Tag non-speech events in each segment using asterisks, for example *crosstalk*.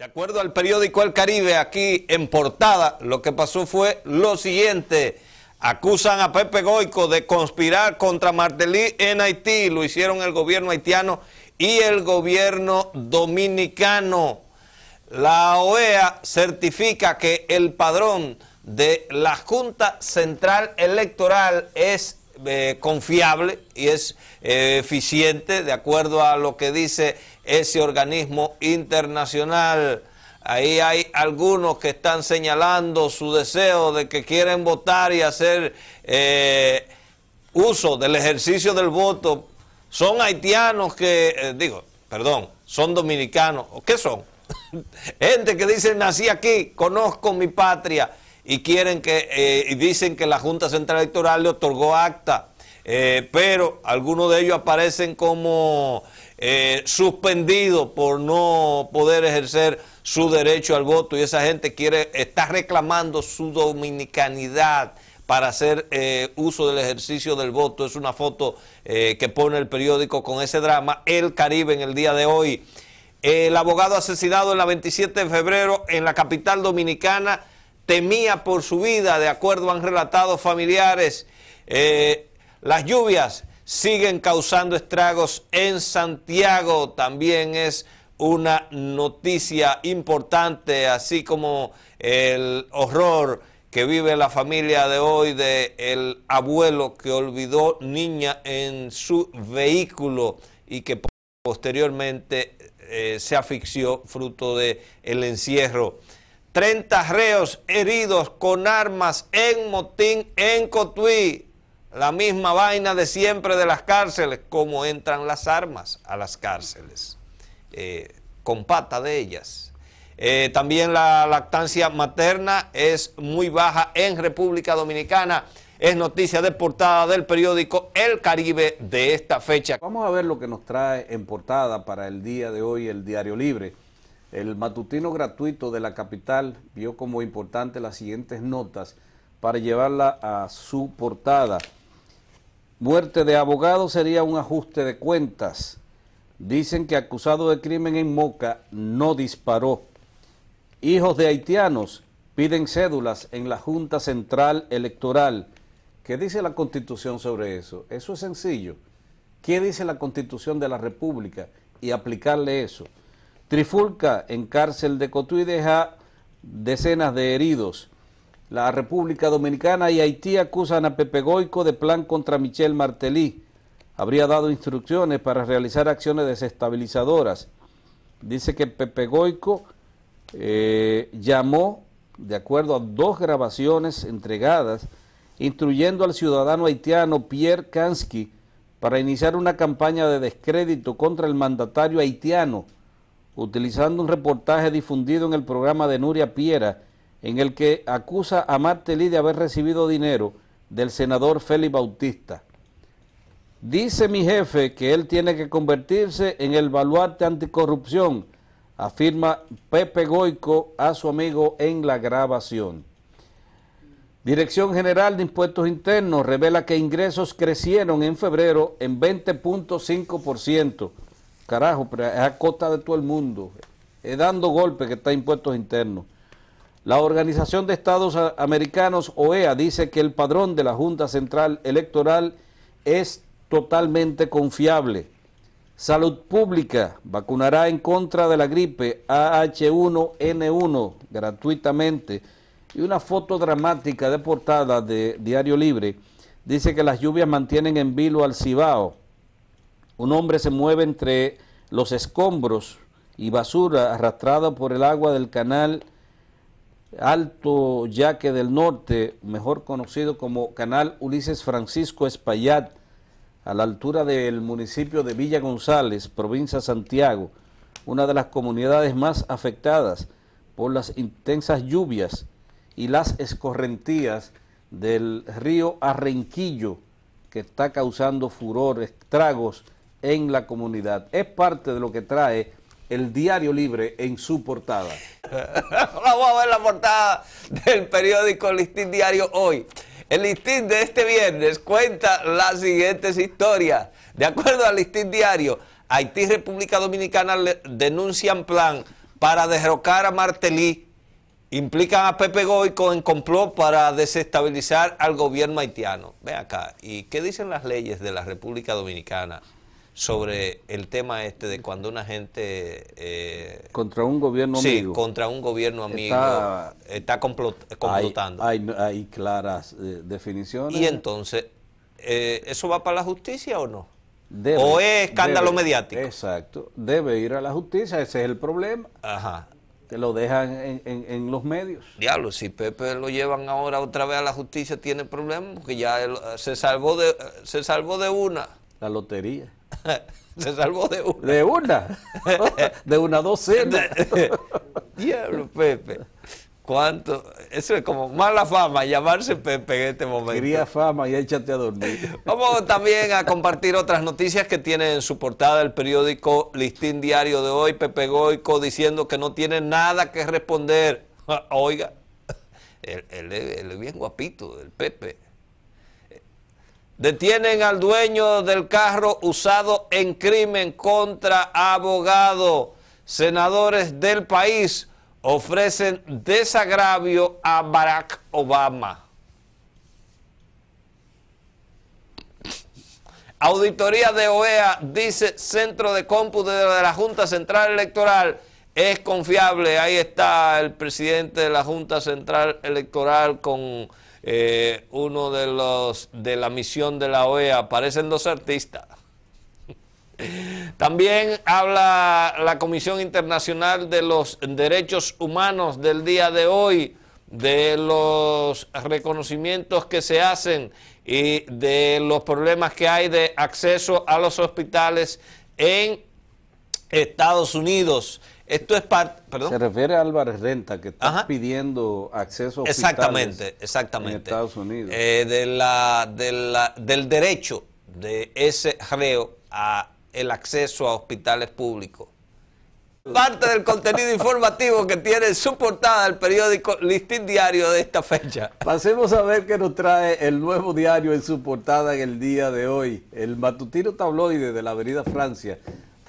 De acuerdo al periódico El Caribe, aquí en portada, lo que pasó fue lo siguiente. Acusan a Pepe Goico de conspirar contra Martelly en Haití. Lo hicieron el gobierno haitiano y el gobierno dominicano. La OEA certifica que el padrón de la Junta Central Electoral es eh, confiable y es eh, eficiente de acuerdo a lo que dice ese organismo internacional. Ahí hay algunos que están señalando su deseo de que quieren votar y hacer eh, uso del ejercicio del voto. Son haitianos que, digo, perdón, son dominicanos. ¿Qué son? *laughs* Gente que dice, nací aquí, conozco mi patria y quieren que, eh, dicen que la Junta Central Electoral le otorgó acta, eh, pero algunos de ellos aparecen como eh, suspendidos por no poder ejercer su derecho al voto y esa gente quiere, está reclamando su dominicanidad para hacer uso del ejercicio del voto. Es una foto que pone el periódico con ese drama, El Caribe en el día de hoy. El abogado asesinado en la 27 de febrero en la capital dominicana temía por su vida, de acuerdo han relatado familiares. Eh, las lluvias siguen causando estragos en Santiago, también es una noticia importante, así como el horror que vive la familia de hoy de el abuelo que olvidó niña en su vehículo y que posteriormente eh, se asfixió fruto de el encierro. 30 reos heridos con armas en motín en Cotuí. La misma vaina de siempre de las cárceles, cómo entran las armas a las cárceles, eh, con pata de ellas. Eh, también la lactancia materna es muy baja en República Dominicana. Es noticia de portada del periódico El Caribe de esta fecha. Vamos a ver lo que nos trae en portada para el día de hoy el Diario Libre. El matutino gratuito de la capital vio como importante las siguientes notas para llevarla a su portada. Muerte de abogado sería un ajuste de cuentas. Dicen que acusado de crimen en Moca no disparó. Hijos de haitianos piden cédulas en la Junta Central Electoral. ¿Qué dice la Constitución sobre eso? Eso es sencillo. ¿Qué dice la Constitución de la República? Y aplicarle eso. Trifulca, en cárcel de Cotuí, deja decenas de heridos. La República Dominicana y Haití acusan a Pepe Goico de plan contra Michel Martelly. Habría dado instrucciones para realizar acciones desestabilizadoras. Dice que Pepe Goico eh, llamó, de acuerdo a dos grabaciones entregadas, instruyendo al ciudadano haitiano Pierre Kansky para iniciar una campaña de descrédito contra el mandatario haitiano utilizando un reportaje difundido en el programa de Nuria Piera, en el que acusa a Martelly de haber recibido dinero del senador Félix Bautista. Dice mi jefe que él tiene que convertirse en el baluarte anticorrupción, afirma Pepe Goico a su amigo en la grabación. Dirección General de Impuestos Internos revela que ingresos crecieron en febrero en 20.5%. Carajo, pero es a costa de todo el mundo. Es dando golpes que está impuestos internos. La Organización de Estados Americanos, OEA, dice que el padrón de la Junta Central Electoral es totalmente confiable. Salud Pública vacunará en contra de la gripe AH1N1 gratuitamente. Y una foto dramática de portada de Diario Libre dice que las lluvias mantienen en vilo al Cibao. Un hombre se mueve entre los escombros y basura arrastrada por el agua del canal Alto Yaque del Norte, mejor conocido como Canal Ulises Francisco Espaillat, a la altura del municipio de Villa González, provincia Santiago, una de las comunidades más afectadas por las intensas lluvias y las escorrentías del río Arrenquillo, que está causando furor, estragos en la comunidad. Es parte de lo que trae el Diario Libre en su portada. *laughs* Vamos a ver la portada del periódico Listín Diario hoy. El listín de este viernes cuenta las siguientes historias. De acuerdo al listín diario, Haití y República Dominicana denuncian plan para derrocar a Martelly. Implican a Pepe Goico en complot para desestabilizar al gobierno haitiano. Ve acá, ¿y qué dicen las leyes de la República Dominicana sobre el tema este de cuando una gente... Eh, contra un gobierno amigo. Sí, contra un gobierno amigo. Está, está complotando. Hay, claras eh, definiciones. Y entonces, eh, ¿eso va para la justicia o no? ¿O es escándalo mediático? Exacto, debe ir a la justicia, ese es el problema. Ajá. Que lo dejan en, los medios. Diablo, si Pepe lo llevan ahora otra vez a la justicia, tiene problemas, porque ya se, salvó de, se salvó de una. La lotería. *laughs* Se salvó de una. De una. De una docena. *laughs* Diablo, Pepe. ¿Cuánto? Eso es como mala fama, llamarse Pepe en este momento. Quería fama y échate a dormir. Vamos también a compartir otras noticias que tiene en su portada el periódico Listín Diario de hoy, Pepe Goico, diciendo que no tiene nada que responder. *laughs* Oiga, el bien guapito, del Pepe. Detienen al dueño del carro usado en crimen contra abogado. Senadores del país ofrecen desagravio a Barack Obama. Auditoría de OEA dice Centro de Cómputo de la Junta Central Electoral es confiable. Ahí está el presidente de la Junta Central Electoral con eh, uno de los de la misión de la OEA, aparecen dos artistas. *laughs* También habla la Comisión Internacional de los Derechos Humanos del día de hoy, de los reconocimientos que se hacen y de los problemas que hay de acceso a los hospitales en Estados Unidos. Esto es parte. Se refiere a Álvarez Renta, que está pidiendo acceso a Exactamente, exactamente. En Estados Unidos. Eh, de la, del derecho de ese reo a el acceso a hospitales públicos. Parte del contenido informativo que tiene su portada el periódico Listín Diario de esta fecha. Pasemos a ver qué nos trae el nuevo diario en su portada en el día de hoy. El matutino tabloide de la Avenida Francia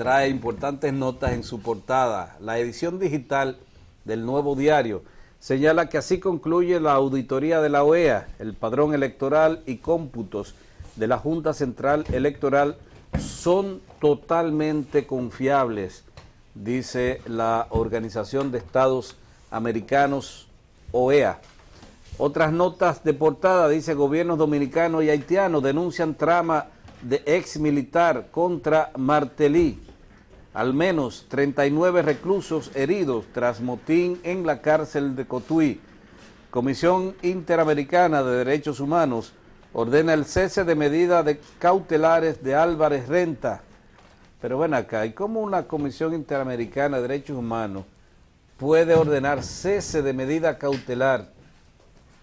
trae importantes notas en su portada. La edición digital del nuevo diario señala que así concluye la auditoría de la OEA, el padrón electoral y cómputos de la Junta Central Electoral son totalmente confiables, dice la Organización de Estados Americanos, OEA. Otras notas de portada, dice gobiernos dominicanos y haitianos denuncian trama de ex militar contra Martelly. Al menos 39 reclusos heridos tras motín en la cárcel de Cotuí. Comisión Interamericana de Derechos Humanos ordena el cese de medidas de cautelares de Álvarez Renta. Pero ven acá, ¿y cómo una Comisión Interamericana de Derechos Humanos puede ordenar cese de medida cautelar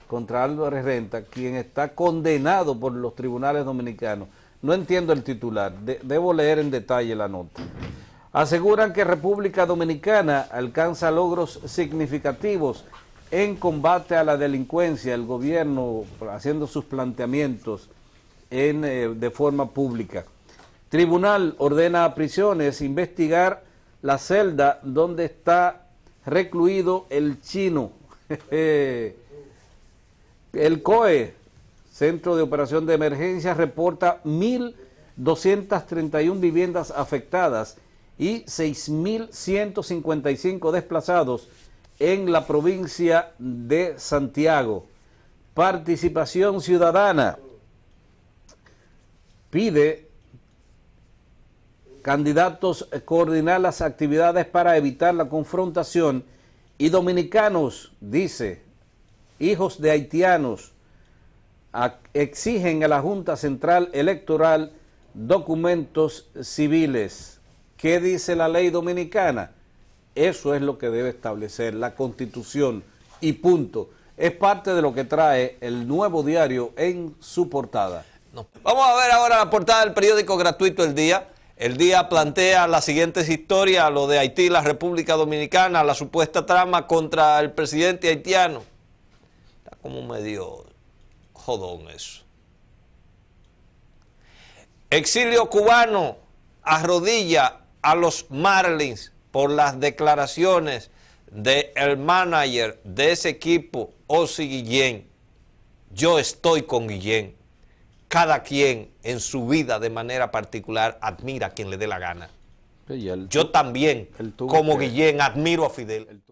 contra Álvarez Renta, quien está condenado por los tribunales dominicanos? No entiendo el titular, debo leer en detalle la nota aseguran que República Dominicana alcanza logros significativos en combate a la delincuencia, el gobierno haciendo sus planteamientos eh, de forma pública. Tribunal ordena a prisiones investigar la celda donde está recluido el chino. *laughs* el COE, Centro de Operación de Emergencia, reporta 1.231 viviendas afectadas y 6.155 desplazados en la provincia de Santiago. Participación Ciudadana pide candidatos coordinar las actividades para evitar la confrontación y dominicanos, dice, hijos de haitianos, exigen a la Junta Central Electoral documentos civiles. ¿Qué dice la ley dominicana? Eso es lo que debe establecer la constitución y punto. Es parte de lo que trae el nuevo diario en su portada. Vamos a ver ahora la portada del periódico gratuito El Día. El Día plantea las siguientes historias, lo de Haití, la República Dominicana, la supuesta trama contra el presidente haitiano. Está como medio jodón eso. Exilio cubano arrodilla a los Marlins por las declaraciones del el manager de ese equipo, Ozzy Guillén. Yo estoy con Guillén. Cada quien en su vida de manera particular admira a quien le dé la gana. Yo también, como Guillén, admiro a Fidel.